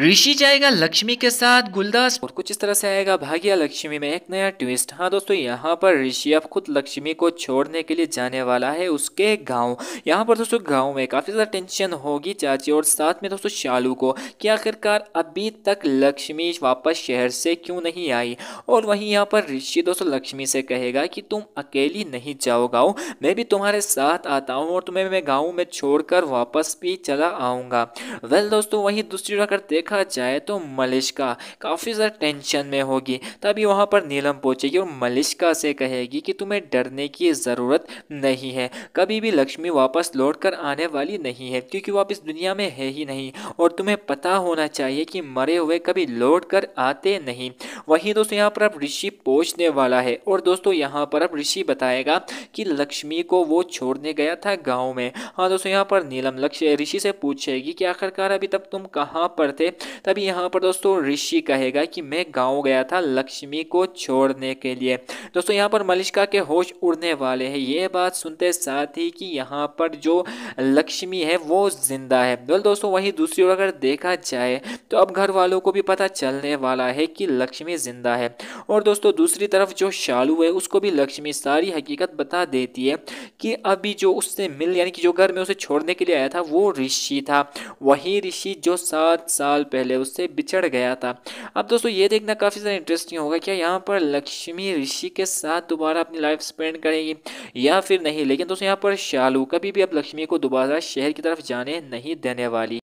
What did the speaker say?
ऋषि जाएगा लक्ष्मी के साथ गुलदास और कुछ इस तरह से आएगा भाग्या लक्ष्मी में एक नया ट्विस्ट हाँ दोस्तों यहाँ पर ऋषि अब खुद लक्ष्मी को छोड़ने के लिए जाने वाला है उसके गांव यहाँ पर दोस्तों गांव में काफ़ी ज़्यादा टेंशन होगी चाची और साथ में दोस्तों शालू को कि आखिरकार अभी तक लक्ष्मी वापस शहर से क्यों नहीं आई और वहीं यहाँ पर ऋषि दोस्तों लक्ष्मी से कहेगा कि तुम अकेली नहीं जाओ गाँव मैं भी तुम्हारे साथ आता हूँ और तुम्हें मैं गाँव में छोड़ वापस भी चला आऊँगा वेल दोस्तों वहीं दूसरी जगह देख देखा जाए तो मलिश्का काफ़ी ज़्यादा टेंशन में होगी तभी वहाँ पर नीलम पहुँचेगी और मलिश्का से कहेगी कि तुम्हें डरने की ज़रूरत नहीं है कभी भी लक्ष्मी वापस लौट कर आने वाली नहीं है क्योंकि वो इस दुनिया में है ही नहीं और तुम्हें पता होना चाहिए कि मरे हुए कभी लौट कर आते नहीं वहीं दोस्तों यहाँ पर अब ऋषि पहुँचने वाला है और दोस्तों यहाँ पर अब ऋषि बताएगा कि लक्ष्मी को वो छोड़ने गया था गाँव में हाँ दोस्तों यहाँ पर नीलम लक्ष्य ऋषि से पूछेगी कि आखिरकार अभी तक तुम कहाँ पर थे तभी यहाँ पर दोस्तों ऋषि कहेगा कि मैं गाँव गया था लक्ष्मी को छोड़ने के लिए दोस्तों यहाँ पर मलिश्का के होश उड़ने वाले हैं ये बात सुनते साथ ही कि यहाँ पर जो लक्ष्मी है वो जिंदा है बोल दोस्तों वहीं दूसरी ओर अगर देखा जाए तो अब घर वालों को भी पता चलने वाला है कि लक्ष्मी जिंदा है और दोस्तों दूसरी तरफ जो शालू है उसको भी लक्ष्मी सारी हकीकत बता देती है कि अभी जो उससे मिल यानी कि जो घर में उसे छोड़ने के लिए आया था वो ऋषि था वही ऋषि जो सात साल साल पहले उससे बिछड़ गया था अब दोस्तों ये देखना काफ़ी ज़्यादा इंटरेस्टिंग होगा क्या यहाँ पर लक्ष्मी ऋषि के साथ दोबारा अपनी लाइफ स्पेंड करेगी या फिर नहीं लेकिन दोस्तों यहाँ पर शालू कभी भी अब लक्ष्मी को दोबारा शहर की तरफ जाने नहीं देने वाली